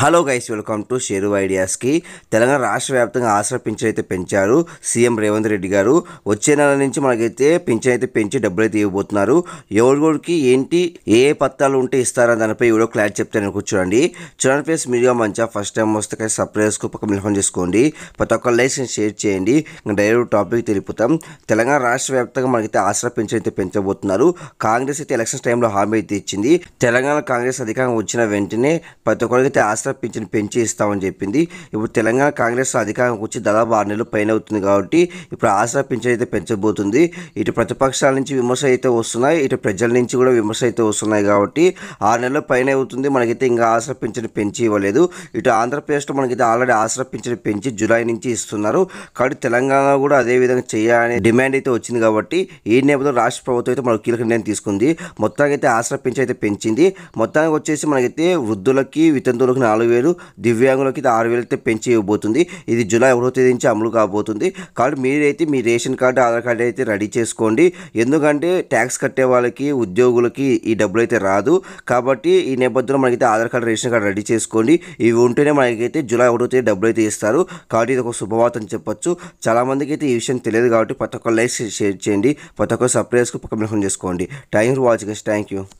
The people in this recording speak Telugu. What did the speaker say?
హలో గైస్ వెల్కమ్ టు షేరు ఐడియాస్కి తెలంగాణ రాష్ట్ర వ్యాప్తంగా ఆసరా పింఛన్ అయితే పెంచారు సీఎం రేవంత్ రెడ్డి గారు వచ్చే నెల నుంచి మనకైతే పింఛన్ అయితే పెంచి డబ్బులు అయితే ఇవ్వబోతున్నారు ఎవరికి ఏంటి ఏ పత్రాలు ఉంటే ఇస్తారని దానిపై ఎవరో క్లారిటీ నేను కూర్చోండి చూడండి ప్లేస్ మీడియా మంచిగా ఫస్ట్ టైం వస్తే కానీ సర్ప్రైజ్ పక్క మిల్ఫోన్ చేసుకోండి ప్రతి ఒక్క లైక్స్ షేర్ చేయండి డైరెక్ట్ టాపిక్ తెలుపుతాం తెలంగాణ రాష్ట్ర వ్యాప్తంగా మనకైతే ఆసరా పింఛన్ అయితే పెంచబోతున్నారు కాంగ్రెస్ అయితే ఎలక్షన్స్ టైంలో హామీ అయితే ఇచ్చింది తెలంగాణ కాంగ్రెస్ అధికారం వచ్చిన వెంటనే ప్రతి ఒక్కరికి ఆసరా వాట్సాప్ పింఛన్ పెంచి ఇస్తామని చెప్పింది ఇప్పుడు తెలంగాణ కాంగ్రెస్ అధికారంకి వచ్చి దాదాపు ఆరు నెలలు పైన అవుతుంది కాబట్టి ఇప్పుడు ఆశా పింఛన్ అయితే పెంచబోతుంది ఇటు ప్రతిపక్షాల నుంచి విమర్శ అయితే వస్తున్నాయి ఇటు ప్రజల నుంచి కూడా విమర్శ అయితే వస్తున్నాయి కాబట్టి ఆరు నెలలు పైన అవుతుంది మనకైతే ఇంకా ఆసరా పింఛన్ పెంచి ఇవ్వలేదు ఇటు ఆంధ్రప్రదేశ్లో మనకైతే ఆల్రెడీ ఆసరా పింఛన్ పెంచి జూలై నుంచి ఇస్తున్నారు కాబట్టి తెలంగాణ కూడా అదే విధంగా చేయాలనే డిమాండ్ అయితే వచ్చింది కాబట్టి ఈ నేపథ్యంలో రాష్ట్ర ప్రభుత్వం అయితే మనకు కీలక నిర్ణయం తీసుకుంది మొత్తానికి అయితే ఆసరా పింఛన్ అయితే పెంచింది మొత్తానికి వచ్చేసి మనకైతే వృద్ధులకి వితంతువులకు నాలుగు నాలుగు వేలు దివ్యాంగులకి ఆరు అయితే పెంచి ఇవ్వబోతుంది ఇది జూలై ఒకటో తేదీ నుంచి అమలు కాబోతుంది కాబట్టి మీరైతే మీ రేషన్ కార్డు ఆధార్ కార్డు అయితే రెడీ చేసుకోండి ఎందుకంటే ట్యాక్స్ కట్టే వాళ్ళకి ఉద్యోగులకి ఈ డబ్బులు అయితే రాదు కాబట్టి ఈ నేపథ్యంలో మనకైతే Aadhaar card ration card ready చేసుకోండి ఇవి ఉంటేనే మనకైతే జూలై ఒకటో తేదీ డబ్బులు అయితే ఇస్తారు కాబట్టి ఇది ఒక శుభవార్త అని చెప్పొచ్చు చాలామందికి అయితే ఈ విషయం తెలియదు కాబట్టి ప్రతి ఒక్క లైక్ షేర్ చేయండి ప్రతి ఒక్క సర్ప్రైజ్కు పక్క చేసుకోండి thank you for watching thank you